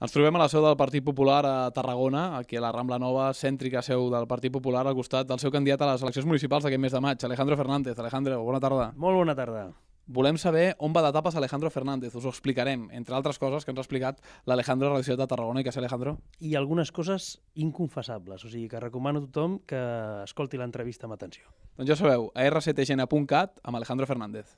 Ens trobem a la seu del Partit Popular a Tarragona, aquí a la Rambla Nova, cèntrica seu del Partit Popular, al costat del seu candidat a les eleccions municipals d'aquest mes de maig, Alejandro Fernández. Alejandro, bona tarda. Molt bona tarda. Volem saber on va de tapes Alejandro Fernández. Us ho explicarem, entre altres coses que ens ha explicat l'Alejandro a la ciutat de Tarragona. I que és, Alejandro? I algunes coses inconfessables, o sigui que recomano a tothom que escolti l'entrevista amb atenció. Doncs ja sabeu, a rctgena.cat amb Alejandro Fernández.